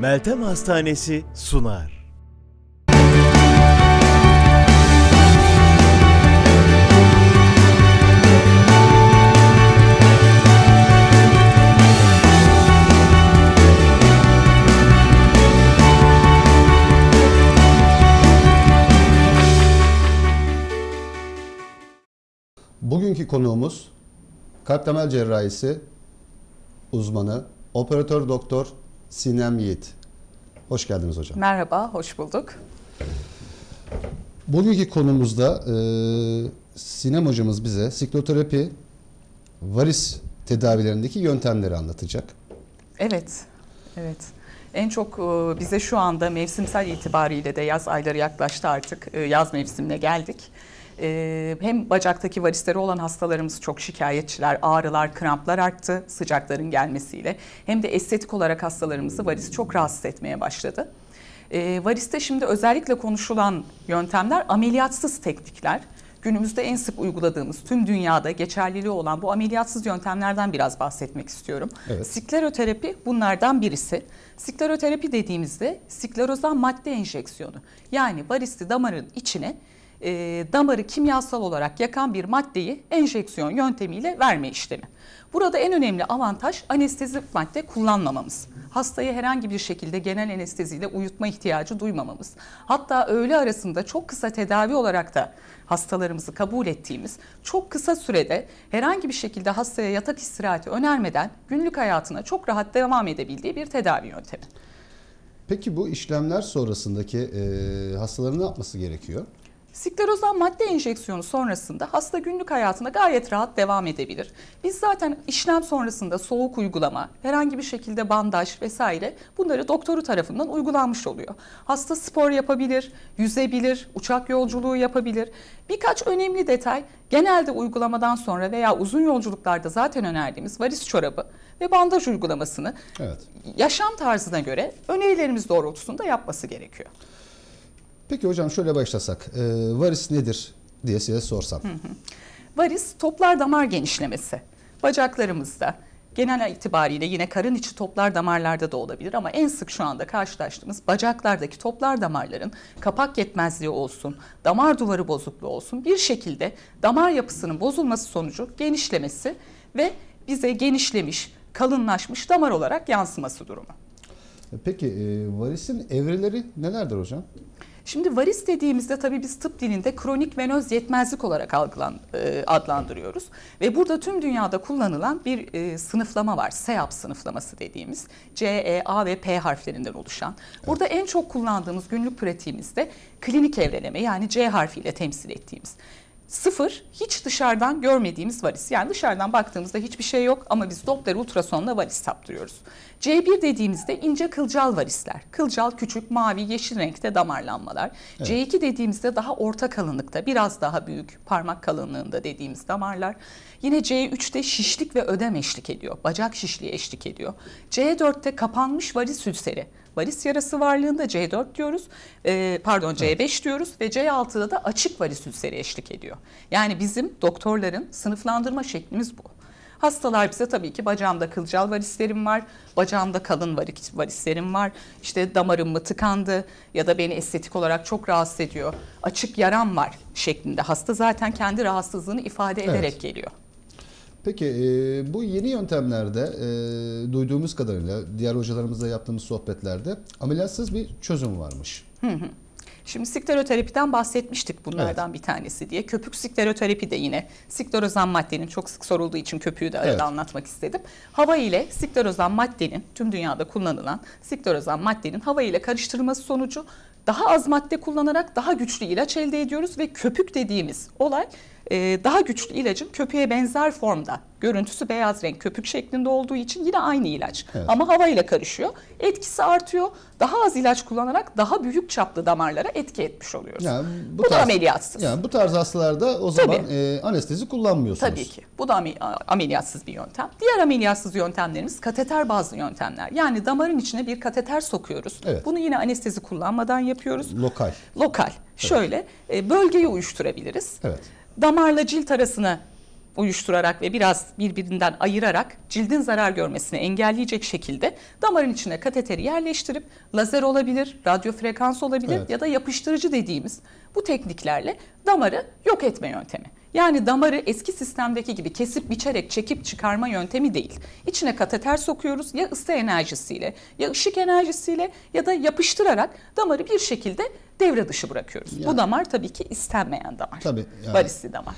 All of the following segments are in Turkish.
Meltem Hastanesi sunar. Bugünkü konuğumuz kalp temel cerrahisi uzmanı, operatör doktor Sinem Yiğit. Hoş geldiniz hocam. Merhaba, hoş bulduk. Bugünkü konumuzda e, Sinem hocamız bize sikloterapi varis tedavilerindeki yöntemleri anlatacak. Evet, evet. En çok e, bize şu anda mevsimsel itibariyle de yaz ayları yaklaştı artık. E, yaz mevsimine geldik e, hem bacaktaki varisleri olan hastalarımız çok şikayetçiler, ağrılar, kramplar arttı sıcakların gelmesiyle. Hem de estetik olarak hastalarımızı varis çok rahatsız etmeye başladı. E, variste şimdi özellikle konuşulan yöntemler ameliyatsız teknikler. Günümüzde en sık uyguladığımız tüm dünyada geçerliliği olan bu ameliyatsız yöntemlerden biraz bahsetmek istiyorum. Evet. Skleroterapi bunlardan birisi. Skleroterapi dediğimizde sklerozan madde enjeksiyonu yani varisti damarın içine e, damarı kimyasal olarak yakan bir maddeyi enjeksiyon yöntemiyle verme işlemi. Burada en önemli avantaj anestezi madde kullanmamamız. Hastayı herhangi bir şekilde genel anesteziyle uyutma ihtiyacı duymamamız. Hatta öğle arasında çok kısa tedavi olarak da hastalarımızı kabul ettiğimiz, çok kısa sürede herhangi bir şekilde hastaya yatak istirahati önermeden günlük hayatına çok rahat devam edebildiği bir tedavi yöntemi. Peki bu işlemler sonrasındaki e, hastaların ne yapması gerekiyor? Sklerozdan madde enjeksiyonu sonrasında hasta günlük hayatında gayet rahat devam edebilir. Biz zaten işlem sonrasında soğuk uygulama, herhangi bir şekilde bandaj vesaire bunları doktoru tarafından uygulanmış oluyor. Hasta spor yapabilir, yüzebilir, uçak yolculuğu yapabilir. Birkaç önemli detay genelde uygulamadan sonra veya uzun yolculuklarda zaten önerdiğimiz varis çorabı ve bandaj uygulamasını evet. yaşam tarzına göre önerilerimiz doğrultusunda yapması gerekiyor. Peki hocam şöyle başlasak. E, varis nedir diye size sorsam. Hı hı. Varis toplar damar genişlemesi. Bacaklarımızda genel itibariyle yine karın içi toplar damarlarda da olabilir ama en sık şu anda karşılaştığımız bacaklardaki toplar damarların kapak yetmezliği olsun, damar duvarı bozukluğu olsun bir şekilde damar yapısının bozulması sonucu genişlemesi ve bize genişlemiş, kalınlaşmış damar olarak yansıması durumu. Peki e, varisin evreleri nelerdir hocam? Şimdi varis dediğimizde tabii biz tıp dilinde kronik venöz yetmezlik olarak algılan, e, adlandırıyoruz. Ve burada tüm dünyada kullanılan bir e, sınıflama var. SEAP sınıflaması dediğimiz. C, E, A ve P harflerinden oluşan. Burada en çok kullandığımız günlük pratiğimizde klinik evreleme yani C harfiyle temsil ettiğimiz sıfır hiç dışarıdan görmediğimiz varis. Yani dışarıdan baktığımızda hiçbir şey yok ama biz Doppler ultrasonla varis taptırıyoruz. C1 dediğimizde ince kılcal varisler. Kılcal küçük mavi yeşil renkte damarlanmalar. Evet. C2 dediğimizde daha orta kalınlıkta biraz daha büyük parmak kalınlığında dediğimiz damarlar. Yine C3'te şişlik ve ödem eşlik ediyor. Bacak şişliği eşlik ediyor. C4'te kapanmış varis ülseri varis yarası varlığında C4 diyoruz. E, pardon C5 evet. diyoruz ve C6'da da açık varis ülseri eşlik ediyor. Yani bizim doktorların sınıflandırma şeklimiz bu. Hastalar bize tabii ki bacağımda kılcal varislerim var, bacağımda kalın varislerim var, işte damarım mı tıkandı ya da beni estetik olarak çok rahatsız ediyor, açık yaram var şeklinde. Hasta zaten kendi rahatsızlığını ifade ederek evet. geliyor. Peki e, bu yeni yöntemlerde e, duyduğumuz kadarıyla diğer hocalarımızla yaptığımız sohbetlerde ameliyatsız bir çözüm varmış. Hı hı. Şimdi skleroterapiden bahsetmiştik bunlardan evet. bir tanesi diye. Köpük skleroterapi de yine sklerozan maddenin çok sık sorulduğu için köpüğü de arada evet. anlatmak istedim. Hava ile sklerozan maddenin tüm dünyada kullanılan sklerozan maddenin hava ile karıştırılması sonucu daha az madde kullanarak daha güçlü ilaç elde ediyoruz ve köpük dediğimiz olay ee, daha güçlü ilacın köpüğe benzer formda görüntüsü beyaz renk köpük şeklinde olduğu için yine aynı ilaç evet. ama hava ile karışıyor. Etkisi artıyor. Daha az ilaç kullanarak daha büyük çaplı damarlara etki etmiş oluyoruz. Yani bu, bu tarz, da ameliyatsız. Yani bu tarz hastalarda o zaman e, anestezi kullanmıyorsunuz. Tabii ki. Bu da ameliyatsız bir yöntem. Diğer ameliyatsız yöntemlerimiz kateter bazlı yöntemler. Yani damarın içine bir kateter sokuyoruz. Evet. Bunu yine anestezi kullanmadan yapıyoruz. Lokal. Lokal. Evet. Şöyle e, bölgeyi uyuşturabiliriz. Evet damarla cilt arasını uyuşturarak ve biraz birbirinden ayırarak cildin zarar görmesini engelleyecek şekilde damarın içine kateteri yerleştirip lazer olabilir, radyo frekans olabilir evet. ya da yapıştırıcı dediğimiz bu tekniklerle damarı yok etme yöntemi. Yani damarı eski sistemdeki gibi kesip biçerek çekip çıkarma yöntemi değil. İçine kateter sokuyoruz ya ısı enerjisiyle ya ışık enerjisiyle ya da yapıştırarak damarı bir şekilde devre dışı bırakıyoruz. Yani, Bu damar tabii ki istenmeyen damar. Tabii. Yani, Varisli damar.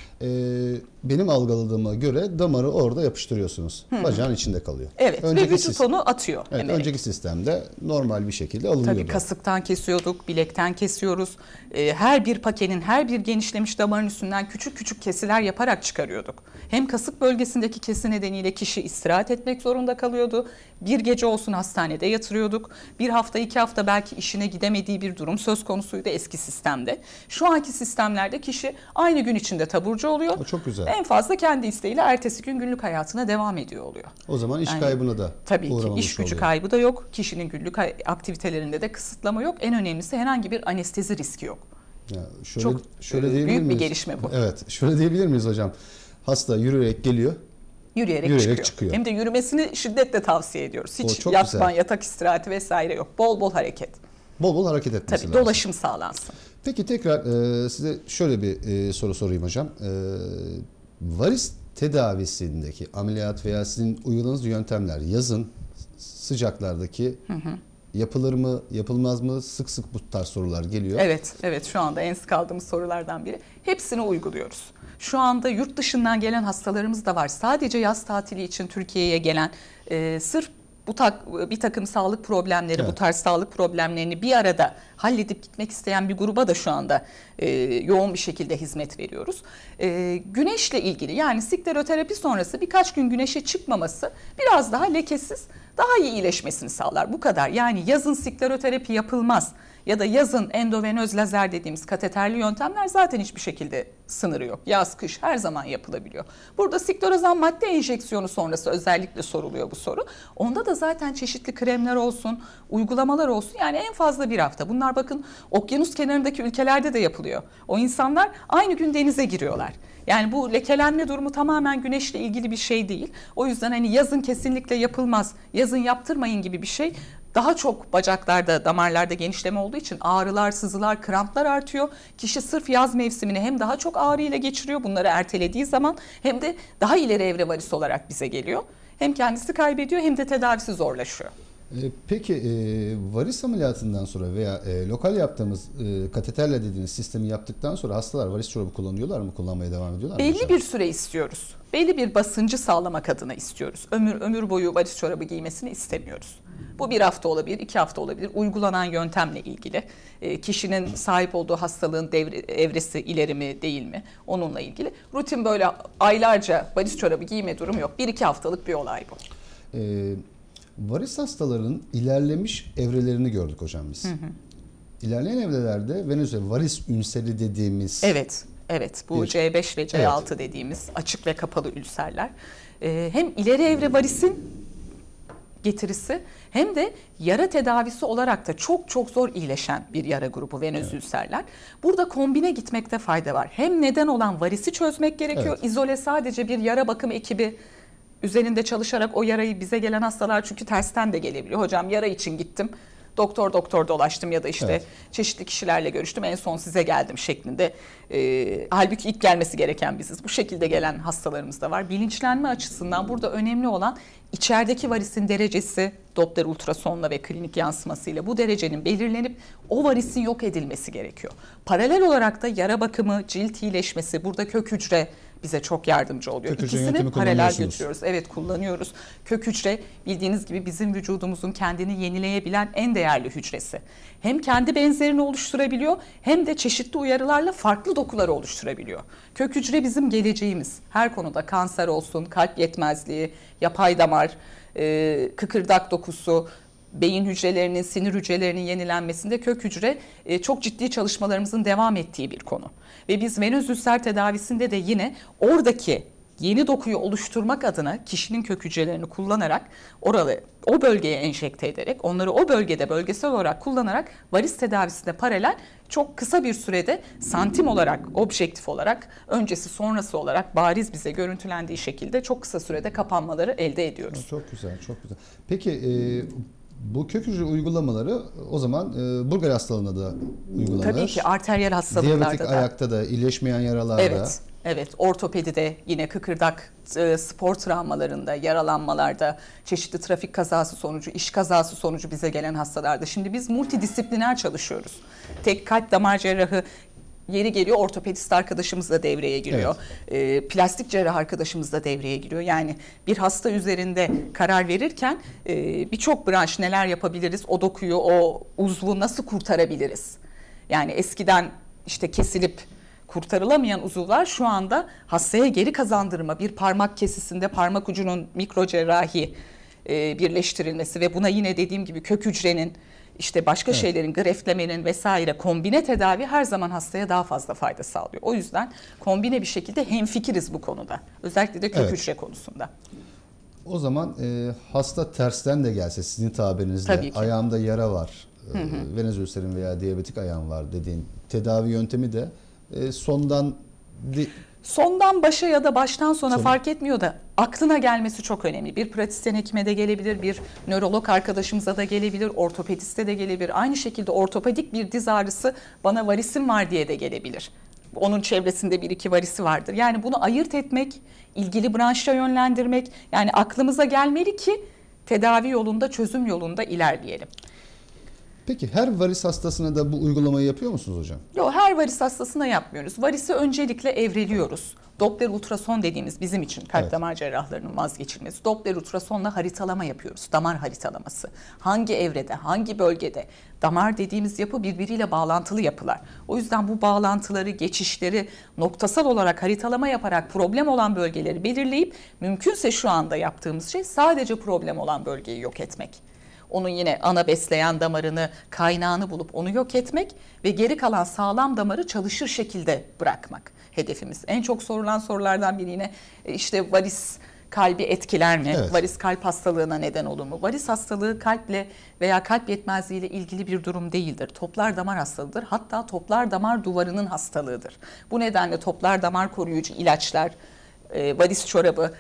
E, benim algıladığıma göre damarı orada yapıştırıyorsunuz. Hı. Bacağın içinde kalıyor. Evet önceki ve vücut onu atıyor. Evet, önceki sistemde normal bir şekilde alınıyordu. Tabii kasıktan kesiyorduk, bilekten kesiyoruz. E, her bir pakenin, her bir genişlemiş damarın üstünden küçük küçük kesiler yaparak çıkarıyorduk. Hem kasık bölgesindeki kesi nedeniyle kişi istirahat etmek zorunda kalıyordu. Bir gece olsun hastanede yatırıyorduk. Bir hafta, iki hafta belki işine gidemediği bir durum söz konusu suyu da eski sistemde. Şu anki sistemlerde kişi aynı gün içinde taburcu oluyor. O çok güzel. En fazla kendi isteğiyle ertesi gün günlük hayatına devam ediyor oluyor. O zaman iş yani, kaybına da Tabii ki iş gücü oluyor. kaybı da yok. Kişinin günlük aktivitelerinde de kısıtlama yok. En önemlisi herhangi bir anestezi riski yok. Ya şöyle, Çok şöyle diyebilir büyük miyiz? bir gelişme bu. Evet, şöyle diyebilir miyiz hocam? Hasta yürüyerek geliyor. Yürüyerek, yürüyerek çıkıyor. çıkıyor. Hem de yürümesini şiddetle tavsiye ediyoruz. Hiç yatman, yatak istirahati vesaire yok. Bol bol hareket bol bol hareket etmesi Tabii, lazım. dolaşım sağlansın. Peki tekrar e, size şöyle bir e, soru sorayım hocam. E, varis tedavisindeki ameliyat veya sizin uyguladığınız yöntemler yazın sıcaklardaki hı hı. yapılır mı yapılmaz mı sık sık bu tarz sorular geliyor. Evet evet şu anda en sık aldığımız sorulardan biri. Hepsini uyguluyoruz. Şu anda yurt dışından gelen hastalarımız da var. Sadece yaz tatili için Türkiye'ye gelen e, sırf bu tak, bir takım sağlık problemleri, evet. bu tarz sağlık problemlerini bir arada halledip gitmek isteyen bir gruba da şu anda e, yoğun bir şekilde hizmet veriyoruz. E, güneşle ilgili yani sikleroterapi sonrası birkaç gün güneşe çıkmaması biraz daha lekesiz daha iyi iyileşmesini sağlar. Bu kadar. Yani yazın sikleroterapi yapılmaz ya da yazın endovenöz lazer dediğimiz kateterli yöntemler zaten hiçbir şekilde sınırı yok. Yaz, kış her zaman yapılabiliyor. Burada siklorazan madde enjeksiyonu sonrası özellikle soruluyor bu soru. Onda da zaten çeşitli kremler olsun, uygulamalar olsun yani en fazla bir hafta. Bunlar bunlar bakın okyanus kenarındaki ülkelerde de yapılıyor. O insanlar aynı gün denize giriyorlar. Yani bu lekelenme durumu tamamen güneşle ilgili bir şey değil. O yüzden hani yazın kesinlikle yapılmaz, yazın yaptırmayın gibi bir şey daha çok bacaklarda, damarlarda genişleme olduğu için ağrılar, sızılar, kramplar artıyor. Kişi sırf yaz mevsimini hem daha çok ağrıyla geçiriyor bunları ertelediği zaman hem de daha ileri evre varis olarak bize geliyor. Hem kendisi kaybediyor hem de tedavisi zorlaşıyor. E, peki e, varis ameliyatından sonra veya e, lokal yaptığımız kateterle dediğiniz sistemi yaptıktan sonra hastalar varis çorabı kullanıyorlar mı? Kullanmaya devam ediyorlar mı? Belli bir süre istiyoruz. Belli bir basıncı sağlamak adına istiyoruz. Ömür ömür boyu varis çorabı giymesini istemiyoruz. Bu bir hafta olabilir, iki hafta olabilir. Uygulanan yöntemle ilgili kişinin sahip olduğu hastalığın devre, evresi ileri mi değil mi onunla ilgili. Rutin böyle aylarca varis çorabı giyme durumu yok. Bir iki haftalık bir olay bu. Ee, Varis hastalarının ilerlemiş evrelerini gördük hocam biz. Hı hı. İlerleyen evrelerde venöz varis ünseri dediğimiz Evet. Evet bu bir, C5 ve C6 evet. dediğimiz açık ve kapalı ülserler. Ee, hem ileri evre varisin getirisi hem de yara tedavisi olarak da çok çok zor iyileşen bir yara grubu venöz evet. ülserler. Burada kombine gitmekte fayda var. Hem neden olan varisi çözmek gerekiyor. Evet. İzole sadece bir yara bakım ekibi üzerinde çalışarak o yarayı bize gelen hastalar çünkü tersten de gelebiliyor. Hocam yara için gittim. Doktor doktor dolaştım ya da işte evet. çeşitli kişilerle görüştüm en son size geldim şeklinde. E, halbuki ilk gelmesi gereken biziz. Bu şekilde gelen hastalarımız da var. Bilinçlenme açısından burada önemli olan içerideki varisin derecesi Doppler ultrasonla ve klinik yansımasıyla bu derecenin belirlenip o varisin yok edilmesi gerekiyor. Paralel olarak da yara bakımı, cilt iyileşmesi, burada kök hücre bize çok yardımcı oluyor. Kök İkisini paralel götürüyoruz. Evet kullanıyoruz. Kök hücre bildiğiniz gibi bizim vücudumuzun kendini yenileyebilen en değerli hücresi. Hem kendi benzerini oluşturabiliyor hem de çeşitli uyarılarla farklı dokuları oluşturabiliyor. Kök hücre bizim geleceğimiz. Her konuda kanser olsun, kalp yetmezliği, yapay damar, kıkırdak dokusu, beyin hücrelerinin, sinir hücrelerinin yenilenmesinde kök hücre e, çok ciddi çalışmalarımızın devam ettiği bir konu. Ve biz venöz ülser tedavisinde de yine oradaki yeni dokuyu oluşturmak adına kişinin kök hücrelerini kullanarak oralı o bölgeye enjekte ederek onları o bölgede bölgesel olarak kullanarak varis tedavisine paralel çok kısa bir sürede santim olarak objektif olarak öncesi sonrası olarak bariz bize görüntülendiği şekilde çok kısa sürede kapanmaları elde ediyoruz. Çok güzel çok güzel. Peki e, bu kök hücre uygulamaları o zaman e, Burger hastalığına da uygulanır. Tabii ki arteriyel hastalıklarda Diyabetik da. ayakta da, iyileşmeyen yaralarda. Evet. Evet, ortopedide yine kıkırdak e, spor travmalarında, yaralanmalarda, çeşitli trafik kazası sonucu, iş kazası sonucu bize gelen hastalarda. Şimdi biz multidisipliner çalışıyoruz. Tek kalp damar cerrahı Yeri geliyor ortopedist arkadaşımız da devreye giriyor. Evet. E, plastik cerrah arkadaşımız da devreye giriyor. Yani bir hasta üzerinde karar verirken e, birçok branş neler yapabiliriz? O dokuyu, o uzvu nasıl kurtarabiliriz? Yani eskiden işte kesilip kurtarılamayan uzuvlar şu anda hastaya geri kazandırma, bir parmak kesisinde parmak ucunun mikro cerrahi e, birleştirilmesi ve buna yine dediğim gibi kök hücrenin işte başka evet. şeylerin greftlemenin vesaire kombine tedavi her zaman hastaya daha fazla fayda sağlıyor. O yüzden kombine bir şekilde hemfikiriz bu konuda. Özellikle de kök evet. hücre konusunda. O zaman e, hasta tersten de gelse sizin tabirinizle ayağımda yara var, e, hı venöz ülserim veya diyabetik ayağım var dediğin tedavi yöntemi de e, sondan sondan başa ya da baştan sona Tabii. fark etmiyor da aklına gelmesi çok önemli. Bir pratisyen hekime de gelebilir, bir nörolog arkadaşımıza da gelebilir, ortopediste de gelebilir. Aynı şekilde ortopedik bir diz ağrısı bana varisim var diye de gelebilir. Onun çevresinde bir iki varisi vardır. Yani bunu ayırt etmek, ilgili branşa yönlendirmek yani aklımıza gelmeli ki tedavi yolunda, çözüm yolunda ilerleyelim. Peki her varis hastasına da bu uygulamayı yapıyor musunuz hocam? Yok her varis hastasına yapmıyoruz. Varisi öncelikle evreliyoruz. Doppler ultrason dediğimiz bizim için kalp evet. damar cerrahlarının vazgeçilmesi. Doppler ultrasonla haritalama yapıyoruz. Damar haritalaması. Hangi evrede, hangi bölgede damar dediğimiz yapı birbiriyle bağlantılı yapılar. O yüzden bu bağlantıları, geçişleri noktasal olarak haritalama yaparak problem olan bölgeleri belirleyip mümkünse şu anda yaptığımız şey sadece problem olan bölgeyi yok etmek onun yine ana besleyen damarını, kaynağını bulup onu yok etmek ve geri kalan sağlam damarı çalışır şekilde bırakmak hedefimiz. En çok sorulan sorulardan biri yine e, işte varis kalbi etkiler mi? Evet. Varis kalp hastalığına neden olur mu? Varis hastalığı kalple veya kalp yetmezliği ile ilgili bir durum değildir. Toplar damar hastalığıdır. Hatta toplar damar duvarının hastalığıdır. Bu nedenle toplar damar koruyucu ilaçlar, e, varis çorabı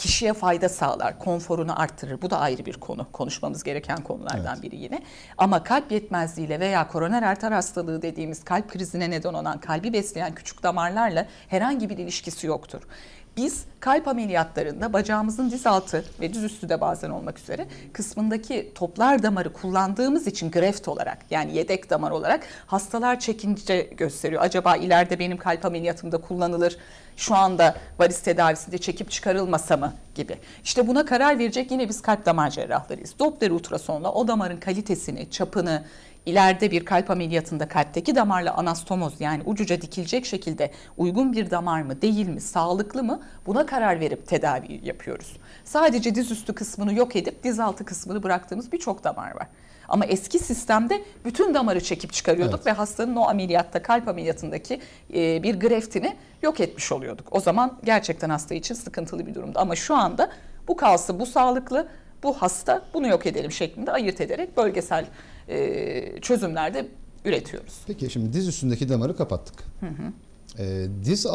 kişiye fayda sağlar, konforunu arttırır. Bu da ayrı bir konu. Konuşmamız gereken konulardan evet. biri yine. Ama kalp yetmezliğiyle veya koroner arter hastalığı dediğimiz kalp krizine neden olan kalbi besleyen küçük damarlarla herhangi bir ilişkisi yoktur. Biz kalp ameliyatlarında bacağımızın diz altı ve diz üstü de bazen olmak üzere kısmındaki toplar damarı kullandığımız için greft olarak yani yedek damar olarak hastalar çekince gösteriyor. Acaba ileride benim kalp ameliyatımda kullanılır şu anda varis tedavisinde çekip çıkarılmasa mı gibi. İşte buna karar verecek yine biz kalp damar cerrahlarıyız. Doppler ultrasonla o damarın kalitesini, çapını, ileride bir kalp ameliyatında kalpteki damarla anastomoz yani ucuca dikilecek şekilde uygun bir damar mı değil mi sağlıklı mı buna karar verip tedavi yapıyoruz. Sadece diz üstü kısmını yok edip diz altı kısmını bıraktığımız birçok damar var. Ama eski sistemde bütün damarı çekip çıkarıyorduk evet. ve hastanın o ameliyatta kalp ameliyatındaki e, bir greftini yok etmiş oluyorduk. O zaman gerçekten hasta için sıkıntılı bir durumdu. Ama şu anda bu kalsı, bu sağlıklı, bu hasta bunu yok edelim şeklinde ayırt ederek bölgesel e, çözümlerde üretiyoruz. Peki şimdi diz üstündeki damarı kapattık. Hı hı e, diz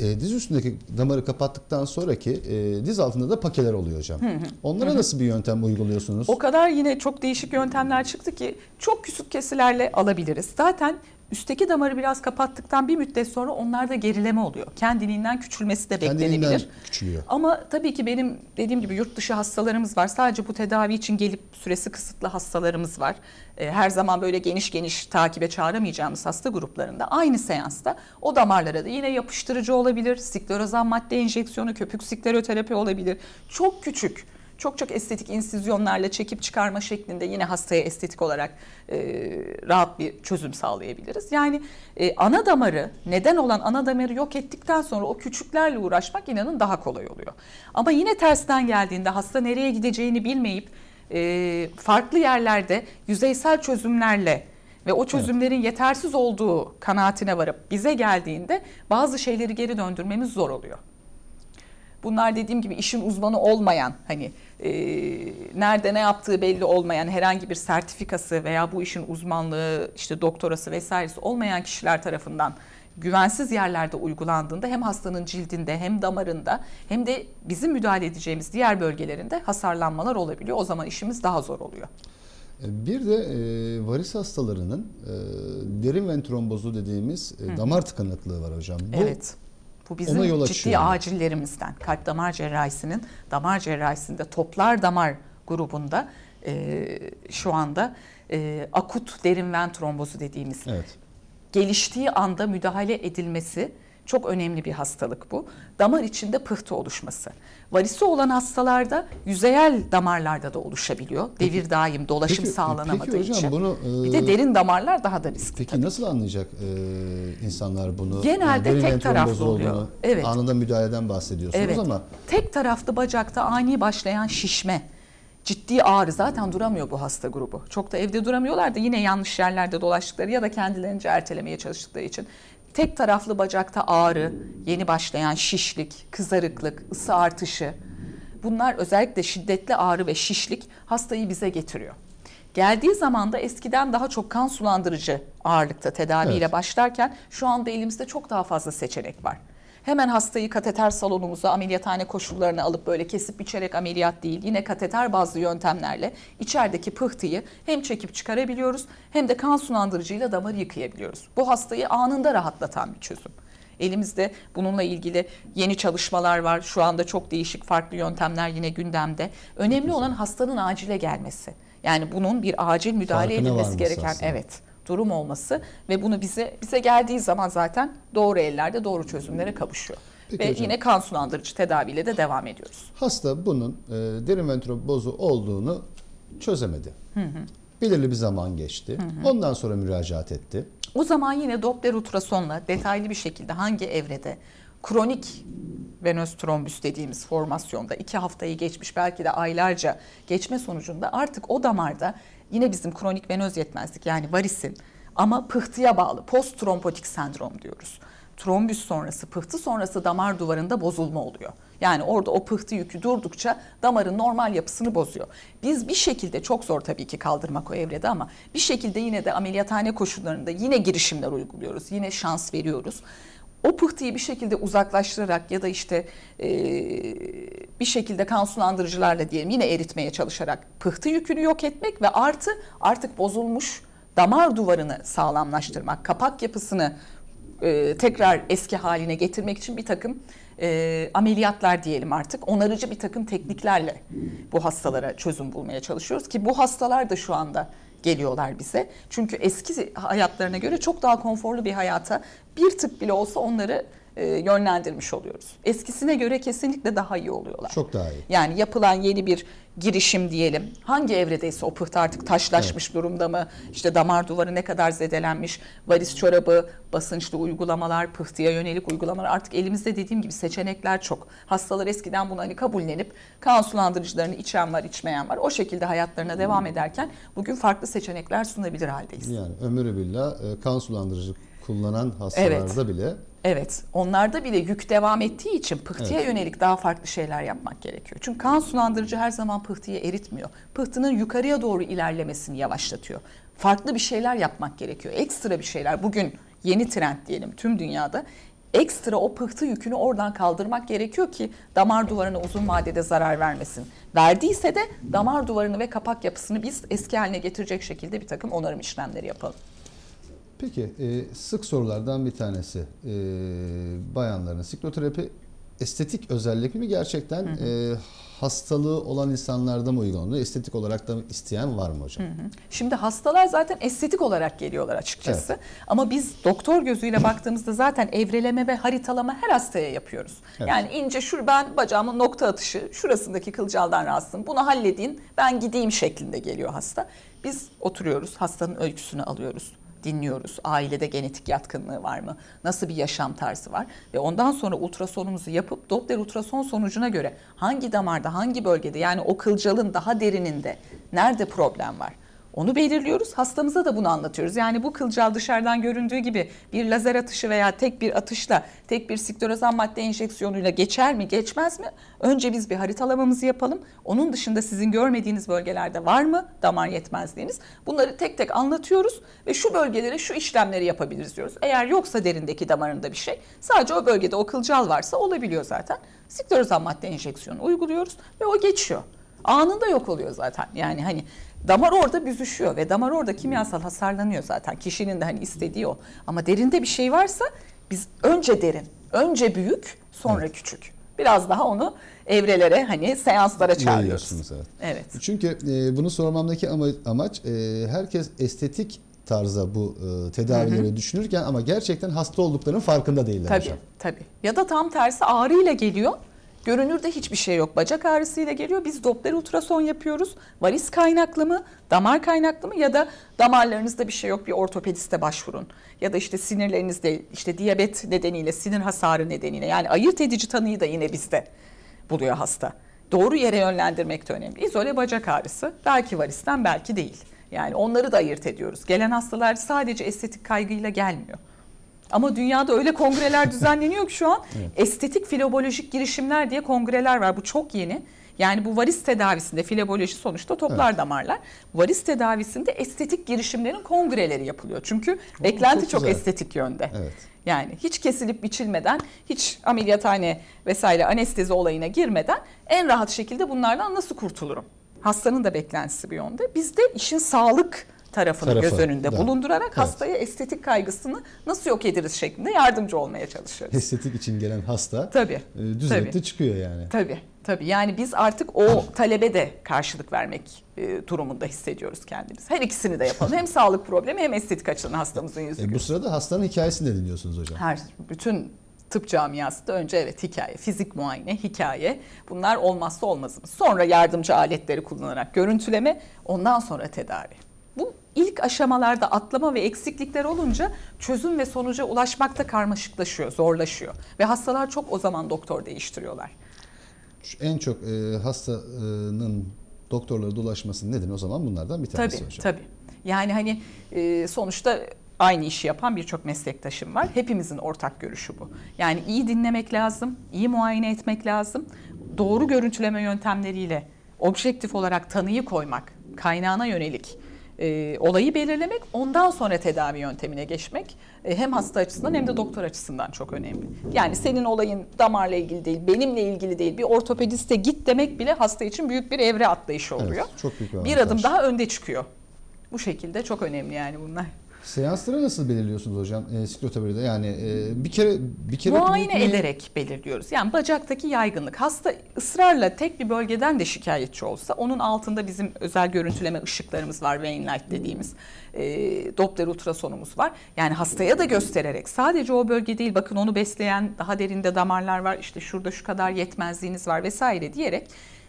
e, diz üstündeki damarı kapattıktan sonraki e, diz altında da pakeler oluyor hocam. Hı hı. Onlara hı hı. nasıl bir yöntem uyguluyorsunuz? O kadar yine çok değişik yöntemler çıktı ki çok küçük kesilerle alabiliriz. Zaten Üstteki damarı biraz kapattıktan bir müddet sonra onlarda gerileme oluyor. Kendiliğinden küçülmesi de Kendiliğinden beklenebilir. küçülüyor. Ama tabii ki benim dediğim gibi yurt dışı hastalarımız var. Sadece bu tedavi için gelip süresi kısıtlı hastalarımız var. Ee, her zaman böyle geniş geniş takibe çağıramayacağımız hasta gruplarında aynı seansta o damarlara da yine yapıştırıcı olabilir, sklerozan madde enjeksiyonu, köpük skleroterapi olabilir. Çok küçük çok çok estetik insizyonlarla çekip çıkarma şeklinde yine hastaya estetik olarak e, rahat bir çözüm sağlayabiliriz. Yani e, ana damarı neden olan ana damarı yok ettikten sonra o küçüklerle uğraşmak inanın daha kolay oluyor. Ama yine tersten geldiğinde hasta nereye gideceğini bilmeyip e, farklı yerlerde yüzeysel çözümlerle ve o çözümlerin evet. yetersiz olduğu kanaatine varıp bize geldiğinde bazı şeyleri geri döndürmemiz zor oluyor. Bunlar dediğim gibi işin uzmanı olmayan hani e, nerede ne yaptığı belli olmayan herhangi bir sertifikası veya bu işin uzmanlığı işte doktorası vesairesi olmayan kişiler tarafından güvensiz yerlerde uygulandığında hem hastanın cildinde hem damarında hem de bizim müdahale edeceğimiz diğer bölgelerinde hasarlanmalar olabiliyor. O zaman işimiz daha zor oluyor. E, bir de e, varis hastalarının e, derin ventrombozu dediğimiz e, damar tıkanıklığı var hocam. Bu evet. Bu bizim ciddi acillerimizden. Kalp damar cerrahisinin damar cerrahisinde toplar damar grubunda e, şu anda e, akut derin ven trombozu dediğimiz evet. geliştiği anda müdahale edilmesi çok önemli bir hastalık bu. Damar içinde pıhtı oluşması. Varisi olan hastalarda yüzeyel damarlarda da oluşabiliyor. Devir daim dolaşım peki, sağlanamadığı peki hocam, için. Bunu, e, bir de e, derin damarlar daha da riskli. Peki tabii. nasıl anlayacak e, insanlar bunu? Genelde yani tek taraflı oluyor. evet. Anında müdahaleden bahsediyorsunuz evet. ama. Tek taraflı bacakta ani başlayan şişme ciddi ağrı zaten duramıyor bu hasta grubu. Çok da evde duramıyorlar da yine yanlış yerlerde dolaştıkları ya da kendilerince ertelemeye çalıştıkları için tek taraflı bacakta ağrı, yeni başlayan şişlik, kızarıklık, ısı artışı. Bunlar özellikle şiddetli ağrı ve şişlik hastayı bize getiriyor. Geldiği zaman da eskiden daha çok kan sulandırıcı ağırlıkta tedaviyle evet. başlarken şu anda elimizde çok daha fazla seçenek var. Hemen hastayı kateter salonumuza ameliyathane koşullarını alıp böyle kesip biçerek ameliyat değil yine kateter bazlı yöntemlerle içerideki pıhtıyı hem çekip çıkarabiliyoruz hem de kan sulandırıcıyla damarı yıkayabiliyoruz. Bu hastayı anında rahatlatan bir çözüm. Elimizde bununla ilgili yeni çalışmalar var. Şu anda çok değişik farklı yöntemler yine gündemde. Önemli olan hastanın acile gelmesi. Yani bunun bir acil müdahale Farkına edilmesi gereken aslında. evet durum olması ve bunu bize bize geldiği zaman zaten doğru ellerde doğru çözümlere kavuşuyor. Peki ve hocam. yine kan sulandırıcı tedaviyle de devam ediyoruz. Hasta bunun e, derin ventrop olduğunu çözemedi. Hı hı. Belirli bir zaman geçti. Hı hı. Ondan sonra müracaat etti. O zaman yine Doppler ultrasonla detaylı bir şekilde hangi evrede kronik venöz trombüs dediğimiz formasyonda iki haftayı geçmiş belki de aylarca geçme sonucunda artık o damarda Yine bizim kronik venöz yetmezlik yani varisin ama pıhtıya bağlı post trombotik sendrom diyoruz. Trombüs sonrası, pıhtı sonrası damar duvarında bozulma oluyor. Yani orada o pıhtı yükü durdukça damarın normal yapısını bozuyor. Biz bir şekilde çok zor tabii ki kaldırmak o evrede ama bir şekilde yine de ameliyathane koşullarında yine girişimler uyguluyoruz. Yine şans veriyoruz o pıhtıyı bir şekilde uzaklaştırarak ya da işte e, bir şekilde kan sulandırıcılarla diyelim yine eritmeye çalışarak pıhtı yükünü yok etmek ve artı artık bozulmuş damar duvarını sağlamlaştırmak, kapak yapısını e, tekrar eski haline getirmek için bir takım e, ameliyatlar diyelim artık onarıcı bir takım tekniklerle bu hastalara çözüm bulmaya çalışıyoruz ki bu hastalar da şu anda geliyorlar bize. Çünkü eski hayatlarına göre çok daha konforlu bir hayata bir tık bile olsa onları e, yönlendirmiş oluyoruz. Eskisine göre kesinlikle daha iyi oluyorlar. Çok daha iyi. Yani yapılan yeni bir girişim diyelim. Hangi evredeyse o pıhtı artık taşlaşmış evet. durumda mı? İşte damar duvarı ne kadar zedelenmiş? Varis çorabı, basınçlı uygulamalar, pıhtıya yönelik uygulamalar. Artık elimizde dediğim gibi seçenekler çok. Hastalar eskiden bunu hani kabullenip kan sulandırıcılarını içen var, içmeyen var. O şekilde hayatlarına devam hmm. ederken bugün farklı seçenekler sunabilir haldeyiz. Yani ömrü billah e, kan sulandırıcı kullanan hastalarda evet. bile Evet, onlarda bile yük devam ettiği için pıhtıya evet. yönelik daha farklı şeyler yapmak gerekiyor. Çünkü kan sulandırıcı her zaman pıhtıyı eritmiyor. Pıhtının yukarıya doğru ilerlemesini yavaşlatıyor. Farklı bir şeyler yapmak gerekiyor. Ekstra bir şeyler. Bugün yeni trend diyelim tüm dünyada ekstra o pıhtı yükünü oradan kaldırmak gerekiyor ki damar duvarına uzun vadede zarar vermesin. Verdiyse de damar duvarını ve kapak yapısını biz eski haline getirecek şekilde bir takım onarım işlemleri yapalım. Peki e, sık sorulardan bir tanesi e, bayanların sikloterapi estetik özellik mi gerçekten hı hı. E, hastalığı olan insanlarda mı uygulanıyor? Estetik olarak da isteyen var mı hocam? Hı hı. Şimdi hastalar zaten estetik olarak geliyorlar açıkçası. Evet. Ama biz doktor gözüyle baktığımızda zaten evreleme ve haritalama her hastaya yapıyoruz. Evet. Yani ince şu ben bacağımın nokta atışı şurasındaki kılcaldan rahatsızım. Bunu halledin ben gideyim şeklinde geliyor hasta. Biz oturuyoruz hastanın ölçüsünü alıyoruz dinliyoruz. Ailede genetik yatkınlığı var mı? Nasıl bir yaşam tarzı var? Ve ondan sonra ultrasonumuzu yapıp Doppler ultrason sonucuna göre hangi damarda, hangi bölgede yani o kılcalın daha derininde nerede problem var? Onu belirliyoruz. Hastamıza da bunu anlatıyoruz. Yani bu kılcal dışarıdan göründüğü gibi bir lazer atışı veya tek bir atışla, tek bir siklorazan madde enjeksiyonuyla geçer mi, geçmez mi? Önce biz bir haritalamamızı yapalım. Onun dışında sizin görmediğiniz bölgelerde var mı damar yetmezliğiniz? Bunları tek tek anlatıyoruz ve şu bölgelere şu işlemleri yapabiliriz diyoruz. Eğer yoksa derindeki damarında bir şey, sadece o bölgede o kılcal varsa olabiliyor zaten. Siklorazan madde enjeksiyonu uyguluyoruz ve o geçiyor anında yok oluyor zaten. Yani hani Damar orada büzüşüyor ve damar orada kimyasal hasarlanıyor zaten. Kişinin de hani istediği o. Ama derinde bir şey varsa biz önce derin, önce büyük, sonra evet. küçük. Biraz daha onu evrelere hani seanslara çağırıyorsunuz. Evet. evet. Çünkü e, bunu sormamdaki ama, amaç e, herkes estetik tarza bu e, tedavileri hı hı. düşünürken ama gerçekten hasta olduklarının farkında değiller tabii, hocam. Tabii. Ya da tam tersi ağrıyla geliyor. Görünürde hiçbir şey yok. Bacak ağrısıyla geliyor. Biz Doppler ultrason yapıyoruz. Varis kaynaklı mı, damar kaynaklı mı ya da damarlarınızda bir şey yok bir ortopediste başvurun. Ya da işte sinirlerinizde işte diyabet nedeniyle, sinir hasarı nedeniyle yani ayırt edici tanıyı da yine bizde buluyor hasta. Doğru yere yönlendirmek de önemli. İzole bacak ağrısı belki varisten belki değil. Yani onları da ayırt ediyoruz. Gelen hastalar sadece estetik kaygıyla gelmiyor. Ama dünyada öyle kongreler düzenleniyor ki şu an evet. estetik filobolojik girişimler diye kongreler var. Bu çok yeni. Yani bu varis tedavisinde filoboloji sonuçta toplar evet. damarlar. Varis tedavisinde estetik girişimlerin kongreleri yapılıyor. Çünkü o, beklenti çok, çok estetik yönde. Evet. Yani hiç kesilip biçilmeden, hiç ameliyathane vesaire anestezi olayına girmeden en rahat şekilde bunlardan nasıl kurtulurum? Hastanın da beklentisi bir yönde. Bizde işin sağlık tarafını Tarafı, göz önünde da. bulundurarak evet. hastaya estetik kaygısını nasıl yok ederiz şeklinde yardımcı olmaya çalışıyoruz. Estetik için gelen hasta e, tabii, çıkıyor yani. Tabii. Tabii yani biz artık o talebe de karşılık vermek e, durumunda hissediyoruz kendimiz. Her ikisini de yapalım. hem sağlık problemi hem estetik açıdan hastamızın yüzü. E, bu sırada hastanın hikayesini de dinliyorsunuz hocam. Her bütün tıp camiası da önce evet hikaye, fizik muayene, hikaye bunlar olmazsa olmazımız. Sonra yardımcı aletleri kullanarak görüntüleme, ondan sonra tedavi. Bu ilk aşamalarda atlama ve eksiklikler olunca çözüm ve sonuca ulaşmakta karmaşıklaşıyor, zorlaşıyor. Ve hastalar çok o zaman doktor değiştiriyorlar. En çok e, hastanın doktorlara dolaşmasının nedeni o zaman bunlardan bir tanesi tabii, hocam. Tabii tabii. Yani hani e, sonuçta aynı işi yapan birçok meslektaşım var. Hepimizin ortak görüşü bu. Yani iyi dinlemek lazım, iyi muayene etmek lazım. Doğru görüntüleme yöntemleriyle objektif olarak tanıyı koymak, kaynağına yönelik e, olayı belirlemek, ondan sonra tedavi yöntemine geçmek e, hem hasta açısından hem de doktor açısından çok önemli. Yani senin olayın damarla ilgili değil, benimle ilgili değil. Bir ortopediste git demek bile hasta için büyük bir evre atlayışı oluyor. Evet, çok büyük bir, bir adım daha önde çıkıyor. Bu şekilde çok önemli yani bunlar. Seansları nasıl belirliyorsunuz hocam e, siklotabiride? Yani e, bir kere bir kere muayene bir... ederek belirliyoruz. Yani bacaktaki yaygınlık. Hasta ısrarla tek bir bölgeden de şikayetçi olsa onun altında bizim özel görüntüleme ışıklarımız var. Vein light dediğimiz e, Doppler ultrasonumuz var. Yani hastaya da göstererek sadece o bölge değil bakın onu besleyen daha derinde damarlar var. işte şurada şu kadar yetmezliğiniz var vesaire diyerek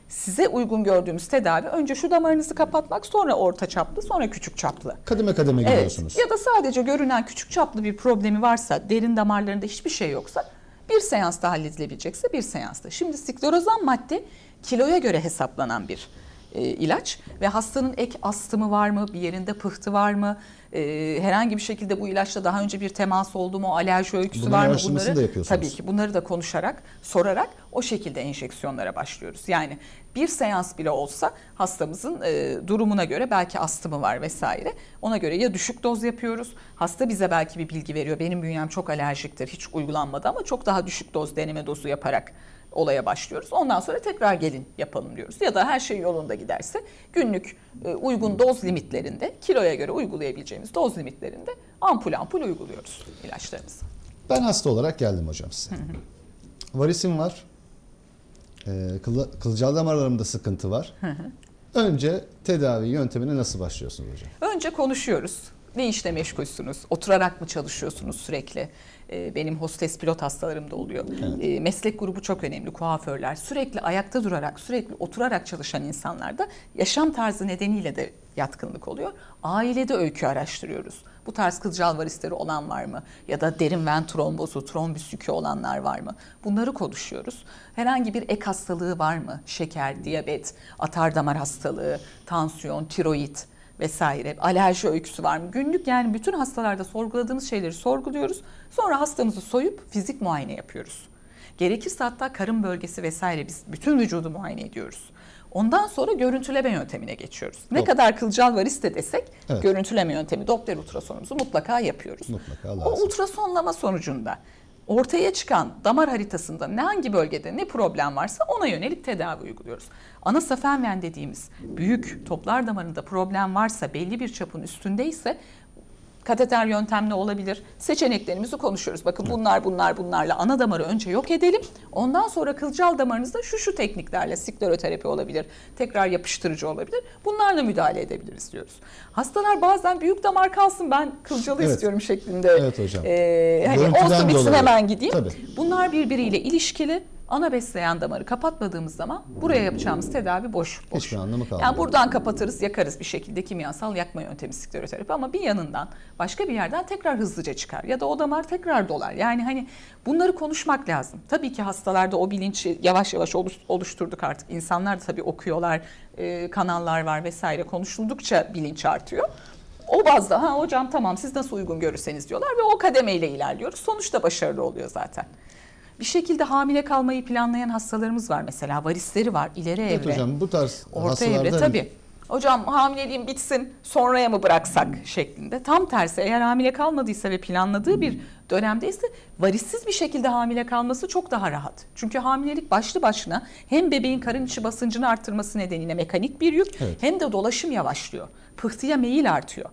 size uygun gördüğümüz tedavi önce şu damarınızı kapatmak sonra orta çaplı sonra küçük çaplı. Kademe kademe evet. gidiyorsunuz. Ya da sadece görünen küçük çaplı bir problemi varsa derin damarlarında hiçbir şey yoksa bir seansta halledilebilecekse bir seansta. Şimdi sklerozan madde kiloya göre hesaplanan bir e, ilaç ve hastanın ek astımı var mı, bir yerinde pıhtı var mı, e, herhangi bir şekilde bu ilaçla daha önce bir temas oldu mu, alerji öyküsü Bunun var mı bunları da tabii ki bunları da konuşarak, sorarak o şekilde enjeksiyonlara başlıyoruz. Yani bir seans bile olsa hastamızın e, durumuna göre belki astımı var vesaire. Ona göre ya düşük doz yapıyoruz. Hasta bize belki bir bilgi veriyor. Benim bünyem çok alerjiktir. Hiç uygulanmadı ama çok daha düşük doz deneme dozu yaparak olaya başlıyoruz. Ondan sonra tekrar gelin yapalım diyoruz. Ya da her şey yolunda giderse günlük e, uygun doz limitlerinde, kiloya göre uygulayabileceğimiz doz limitlerinde ampul ampul uyguluyoruz ilaçlarımızı. Ben hasta olarak geldim hocam size. Varisim var. Ee, kıl, kılcal damarlarımda sıkıntı var. Önce tedavi yöntemine nasıl başlıyorsunuz hocam? Önce konuşuyoruz ne işle meşgulsünüz? Oturarak mı çalışıyorsunuz sürekli? E, benim hostes pilot hastalarım da oluyor. Evet. E, meslek grubu çok önemli. Kuaförler sürekli ayakta durarak, sürekli oturarak çalışan insanlarda yaşam tarzı nedeniyle de yatkınlık oluyor. Ailede öykü araştırıyoruz. Bu tarz kılcal varistleri olan var mı? Ya da derin ven trombozu, trombüs yükü olanlar var mı? Bunları konuşuyoruz. Herhangi bir ek hastalığı var mı? Şeker, diyabet, atar damar hastalığı, tansiyon, tiroid vesaire. Alerji öyküsü var mı? Günlük yani bütün hastalarda sorguladığımız şeyleri sorguluyoruz. Sonra hastamızı soyup fizik muayene yapıyoruz. Gerekirse hatta karın bölgesi vesaire biz bütün vücudu muayene ediyoruz. Ondan sonra görüntüleme yöntemine geçiyoruz. Ne Dok- kadar kılcal varis de desek evet. görüntüleme yöntemi Doppler ultrasonumuzu mutlaka yapıyoruz. Mutlaka lazım. O ultrasonlama sonucunda ortaya çıkan damar haritasında ne hangi bölgede ne problem varsa ona yönelik tedavi uyguluyoruz ana safenven dediğimiz büyük toplar damarında problem varsa belli bir çapın üstündeyse kateter yöntemle olabilir. Seçeneklerimizi konuşuyoruz. Bakın bunlar bunlar bunlarla ana damarı önce yok edelim. Ondan sonra kılcal damarınızda şu şu tekniklerle skleroterapi olabilir. Tekrar yapıştırıcı olabilir. Bunlarla müdahale edebiliriz diyoruz. Hastalar bazen büyük damar kalsın ben kılcalı evet. istiyorum şeklinde. Evet hocam. E, hani olsun bitsin hemen gideyim. Tabii. Bunlar birbiriyle ilişkili ana besleyen damarı kapatmadığımız zaman buraya yapacağımız tedavi boş. boş. Hiçbir anlamı kalmıyor. Yani buradan kapatırız, yakarız bir şekilde kimyasal yakma yöntemi skleroterapi ama bir yanından başka bir yerden tekrar hızlıca çıkar ya da o damar tekrar dolar. Yani hani bunları konuşmak lazım. Tabii ki hastalarda o bilinci yavaş yavaş oluşturduk artık. İnsanlar da tabii okuyorlar, e, kanallar var vesaire konuşuldukça bilinç artıyor o bazda ha hocam tamam siz nasıl uygun görürseniz diyorlar ve o kademeyle ilerliyoruz. Sonuçta başarılı oluyor zaten. Bir şekilde hamile kalmayı planlayan hastalarımız var mesela varisleri var ileri evet evre. Evet hocam bu tarz Orta evre tabii. Hocam hamileliğim bitsin sonraya mı bıraksak şeklinde. Tam tersi eğer hamile kalmadıysa ve planladığı bir dönemdeyse varissiz bir şekilde hamile kalması çok daha rahat. Çünkü hamilelik başlı başına hem bebeğin karın içi basıncını artırması nedeniyle mekanik bir yük evet. hem de dolaşım yavaşlıyor. Pıhtıya meyil artıyor.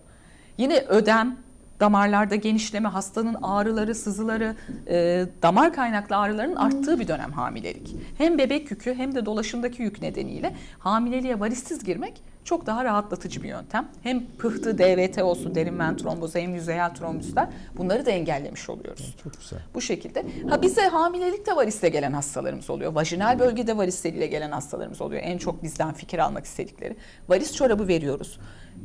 Yine ödem, damarlarda genişleme, hastanın ağrıları, sızıları, e, damar kaynaklı ağrıların arttığı bir dönem hamilelik. Hem bebek yükü hem de dolaşımdaki yük nedeniyle hamileliğe varistiz girmek çok daha rahatlatıcı bir yöntem. Hem pıhtı, DVT olsun, derin ven trombozu, hem yüzeyel trombüsler bunları da engellemiş oluyoruz. Çok güzel. Bu şekilde. Ha bize hamilelikte varisle gelen hastalarımız oluyor. Vajinal bölgede varisleriyle gelen hastalarımız oluyor. En çok bizden fikir almak istedikleri. Varis çorabı veriyoruz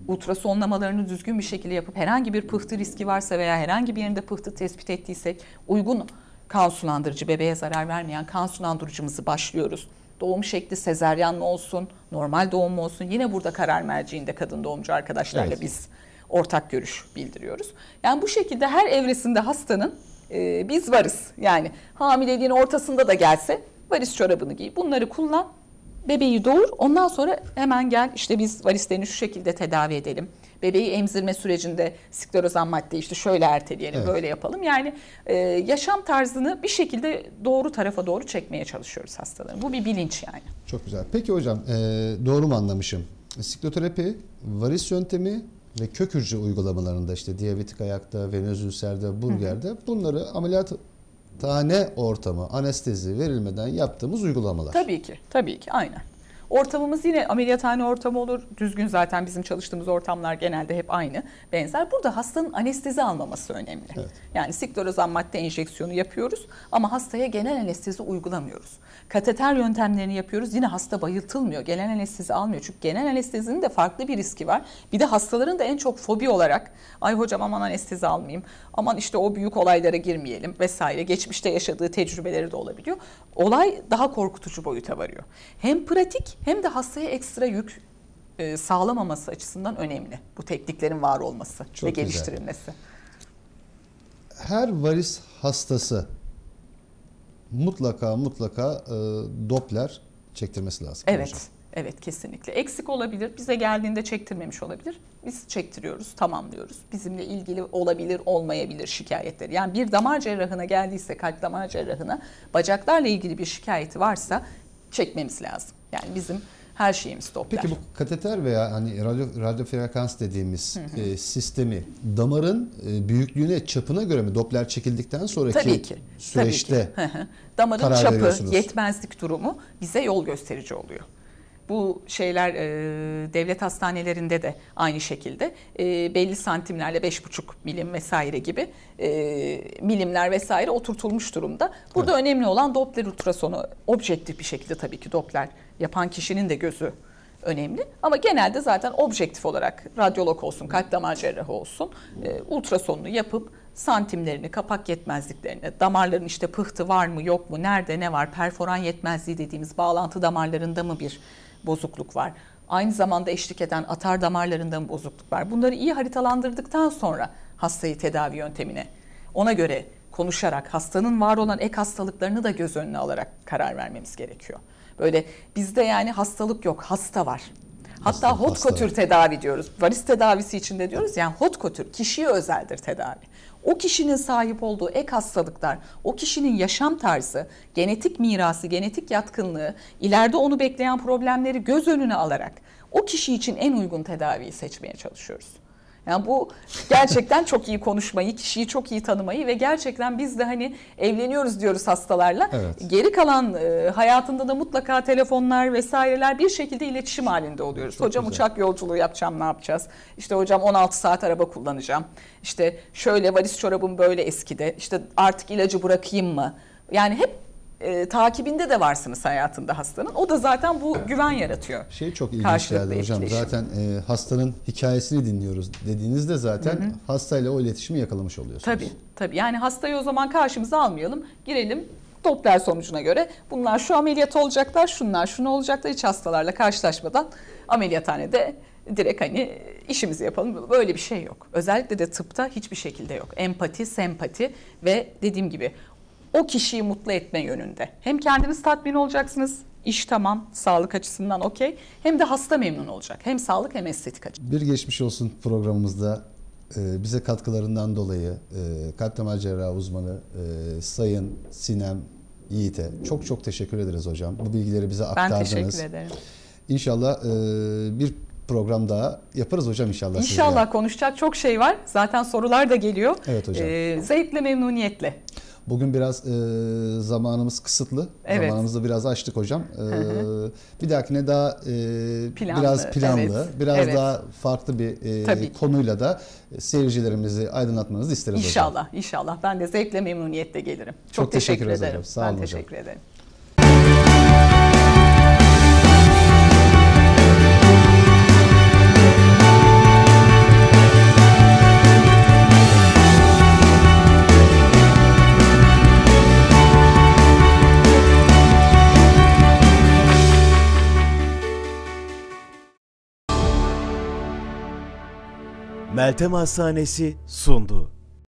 ultrasonlamalarını düzgün bir şekilde yapıp herhangi bir pıhtı riski varsa veya herhangi bir yerinde pıhtı tespit ettiysek uygun kan sulandırıcı bebeğe zarar vermeyen kan sulandırıcımızı başlıyoruz. Doğum şekli sezeryan mı olsun, normal doğum mu olsun yine burada karar merciinde kadın doğumcu arkadaşlarla evet. biz ortak görüş bildiriyoruz. Yani bu şekilde her evresinde hastanın e, biz varız. Yani hamileliğin ortasında da gelse varis çorabını giy. Bunları kullan bebeği doğur ondan sonra hemen gel işte biz varislerini şu şekilde tedavi edelim. Bebeği emzirme sürecinde sklerozan madde işte şöyle erteleyelim evet. böyle yapalım. Yani e, yaşam tarzını bir şekilde doğru tarafa doğru çekmeye çalışıyoruz hastaları. Bu bir bilinç yani. Çok güzel. Peki hocam e, doğru mu anlamışım? E, Sikloterapi, varis yöntemi ve kök hücre uygulamalarında işte diyabetik ayakta, venöz ülserde, burgerde bunları ameliyat tane ortamı anestezi verilmeden yaptığımız uygulamalar. Tabii ki, tabii ki aynen. Ortamımız yine ameliyathane ortamı olur. Düzgün zaten bizim çalıştığımız ortamlar genelde hep aynı, benzer. Burada hastanın anestezi almaması önemli. Evet. Yani siklorazan madde enjeksiyonu yapıyoruz ama hastaya genel anestezi uygulamıyoruz. Kateter yöntemlerini yapıyoruz. Yine hasta bayıltılmıyor. Genel anestezi almıyor. Çünkü genel anestezinin de farklı bir riski var. Bir de hastaların da en çok fobi olarak ay hocam aman anestezi almayayım. Aman işte o büyük olaylara girmeyelim vesaire. Geçmişte yaşadığı tecrübeleri de olabiliyor. Olay daha korkutucu boyuta varıyor. Hem pratik hem de hastaya ekstra yük e, sağlamaması açısından önemli. Bu tekniklerin var olması Çok ve geliştirilmesi. Her varis hastası mutlaka mutlaka e, Doppler çektirmesi lazım. Evet. Hocam. Evet kesinlikle. Eksik olabilir. Bize geldiğinde çektirmemiş olabilir. Biz çektiriyoruz, tamamlıyoruz. Bizimle ilgili olabilir, olmayabilir şikayetleri. Yani bir damar cerrahına geldiyse, kalp damar cerrahına bacaklarla ilgili bir şikayeti varsa çekmemiz lazım. Yani bizim her şeyim stoplar. Peki bu kateter veya hani radyo, radyo frekans dediğimiz hı hı. E, sistemi damarın e, büyüklüğüne, çapına göre mi Doppler çekildikten sonraki Tabii ki. süreçte Tabii ki. Hı hı. damarın çapı, yetmezlik durumu bize yol gösterici oluyor. Bu şeyler e, devlet hastanelerinde de aynı şekilde e, belli santimlerle 5,5 milim vesaire gibi e, milimler vesaire oturtulmuş durumda. Burada evet. önemli olan Doppler ultrasonu objektif bir şekilde tabii ki Doppler yapan kişinin de gözü önemli. Ama genelde zaten objektif olarak radyolog olsun, kalp damar cerrahı olsun e, ultrasonunu yapıp santimlerini, kapak yetmezliklerini, damarların işte pıhtı var mı yok mu, nerede ne var, perforan yetmezliği dediğimiz bağlantı damarlarında mı bir bozukluk var. Aynı zamanda eşlik eden atar damarlarında mı bozukluk var? Bunları iyi haritalandırdıktan sonra hastayı tedavi yöntemine ona göre konuşarak hastanın var olan ek hastalıklarını da göz önüne alarak karar vermemiz gerekiyor. Böyle bizde yani hastalık yok, hasta var. Hatta hasta, hot kotür tedavi diyoruz. Varis tedavisi içinde diyoruz yani hot kotür kişiye özeldir tedavi o kişinin sahip olduğu ek hastalıklar, o kişinin yaşam tarzı, genetik mirası, genetik yatkınlığı, ileride onu bekleyen problemleri göz önüne alarak o kişi için en uygun tedaviyi seçmeye çalışıyoruz. Yani bu gerçekten çok iyi konuşmayı, kişiyi çok iyi tanımayı ve gerçekten biz de hani evleniyoruz diyoruz hastalarla. Evet. Geri kalan e, hayatında da mutlaka telefonlar vesaireler bir şekilde iletişim halinde oluyoruz. Çok hocam güzel. uçak yolculuğu yapacağım ne yapacağız? İşte hocam 16 saat araba kullanacağım. İşte şöyle valiz çorabım böyle eskide. İşte artık ilacı bırakayım mı? Yani hep e, takibinde de varsınız hayatında hastanın. O da zaten bu güven yaratıyor. Şey çok ilginç geldi hocam. Etkileşim. Zaten e, hastanın hikayesini dinliyoruz dediğinizde zaten hı hı. hastayla o iletişimi yakalamış oluyorsunuz. Tabii tabii. Yani hastayı o zaman karşımıza almayalım. Girelim Doppler sonucuna göre bunlar şu ameliyat olacaklar, şunlar şunu olacaklar. Hiç hastalarla karşılaşmadan ameliyathanede direkt hani işimizi yapalım. Böyle bir şey yok. Özellikle de tıpta hiçbir şekilde yok. Empati, sempati ve dediğim gibi o kişiyi mutlu etme yönünde. Hem kendiniz tatmin olacaksınız, iş tamam, sağlık açısından okey. Hem de hasta memnun olacak. Hem sağlık hem estetik açısından. Bir geçmiş olsun programımızda e, bize katkılarından dolayı e, kalp damar cerrahı uzmanı e, Sayın Sinem Yiğit'e çok çok teşekkür ederiz hocam. Bu bilgileri bize aktardınız. Ben teşekkür ederim. İnşallah bir program daha yaparız hocam inşallah. İnşallah sizle. konuşacak çok şey var. Zaten sorular da geliyor. Evet hocam. Ee, zevkle memnuniyetle. Bugün biraz e, zamanımız kısıtlı. Evet. Zamanımızı biraz açtık hocam. E, bir dahakine daha e, planlı, biraz planlı, evet. biraz evet. daha farklı bir e, konuyla da seyircilerimizi aydınlatmanızı isteriz inşallah, hocam. İnşallah, inşallah. Ben de zevkle memnuniyetle gelirim. Çok, Çok teşekkür, teşekkür ederim. ederim. Sağ olun ben hocam. teşekkür ederim. Meltem Hastanesi sundu.